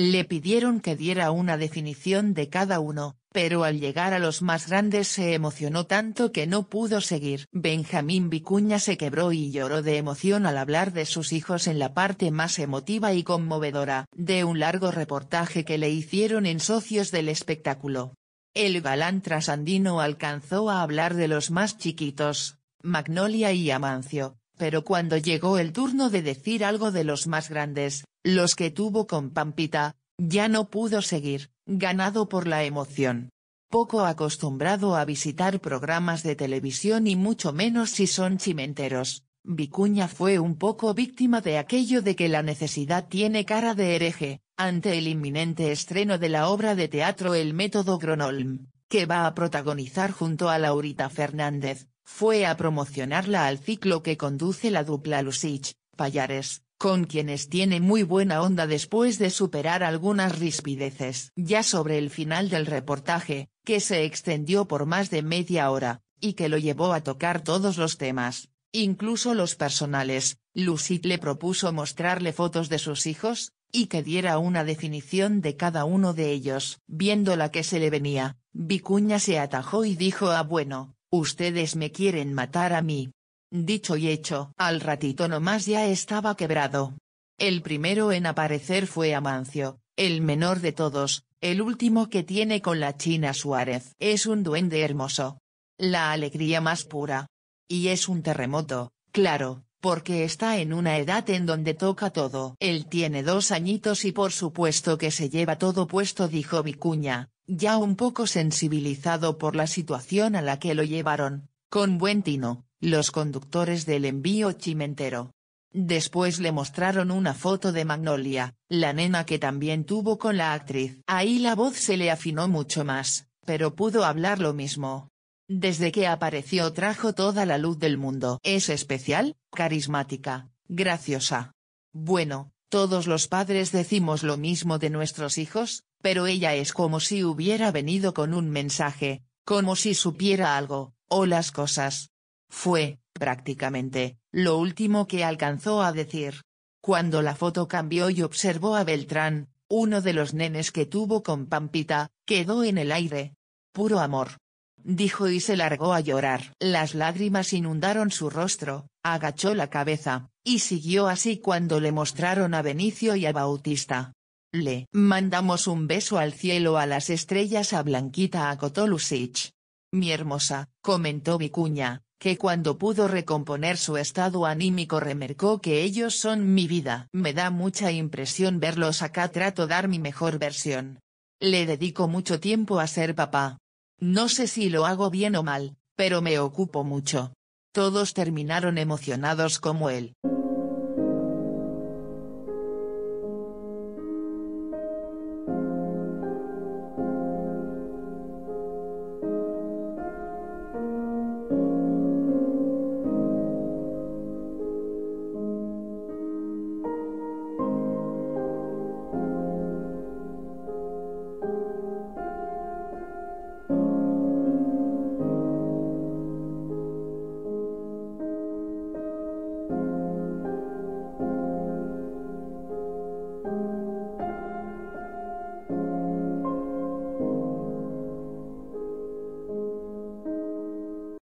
Le pidieron que diera una definición de cada uno, pero al llegar a los más grandes se emocionó tanto que no pudo seguir. Benjamín Vicuña se quebró y lloró de emoción al hablar de sus hijos en la parte más emotiva y conmovedora de un largo reportaje que le hicieron en Socios del Espectáculo. El galán trasandino alcanzó a hablar de los más chiquitos, Magnolia y Amancio, pero cuando llegó el turno de decir algo de los más grandes, los que tuvo con Pampita, ya no pudo seguir, ganado por la emoción. Poco acostumbrado a visitar programas de televisión y mucho menos si son chimenteros, Vicuña fue un poco víctima de aquello de que la necesidad tiene cara de hereje, ante el inminente estreno de la obra de teatro El método Gronholm, que va a protagonizar junto a Laurita Fernández, fue a promocionarla al ciclo que conduce la dupla Lusich, Payares, con quienes tiene muy buena onda después de superar algunas rispideces. Ya sobre el final del reportaje, que se extendió por más de media hora, y que lo llevó a tocar todos los temas, incluso los personales, Lusich le propuso mostrarle fotos de sus hijos, y que diera una definición de cada uno de ellos. Viendo la que se le venía, Vicuña se atajó y dijo a ah, bueno, Ustedes me quieren matar a mí. Dicho y hecho, al ratito nomás ya estaba quebrado. El primero en aparecer fue Amancio, el menor de todos, el último que tiene con la China Suárez. Es un duende hermoso. La alegría más pura. Y es un terremoto, claro, porque está en una edad en donde toca todo. Él tiene dos añitos y por supuesto que se lleva todo puesto dijo Vicuña, ya un poco sensibilizado por la situación a la que lo llevaron, con buen tino, los conductores del envío chimentero. Después le mostraron una foto de Magnolia, la nena que también tuvo con la actriz. Ahí la voz se le afinó mucho más, pero pudo hablar lo mismo. Desde que apareció trajo toda la luz del mundo. Es especial, carismática, graciosa. Bueno, todos los padres decimos lo mismo de nuestros hijos, pero ella es como si hubiera venido con un mensaje, como si supiera algo, o las cosas. Fue, prácticamente, lo último que alcanzó a decir. Cuando la foto cambió y observó a Beltrán, uno de los nenes que tuvo con Pampita, quedó en el aire. Puro amor. Dijo y se largó a llorar. Las lágrimas inundaron su rostro, agachó la cabeza, y siguió así cuando le mostraron a Benicio y a Bautista. Le mandamos un beso al cielo a las estrellas a Blanquita a Cotolusich. Mi hermosa, comentó Vicuña, que cuando pudo recomponer su estado anímico remarcó que ellos son mi vida. Me da mucha impresión verlos acá trato dar mi mejor versión. Le dedico mucho tiempo a ser papá. No sé si lo hago bien o mal, pero me ocupo mucho. Todos terminaron emocionados como él.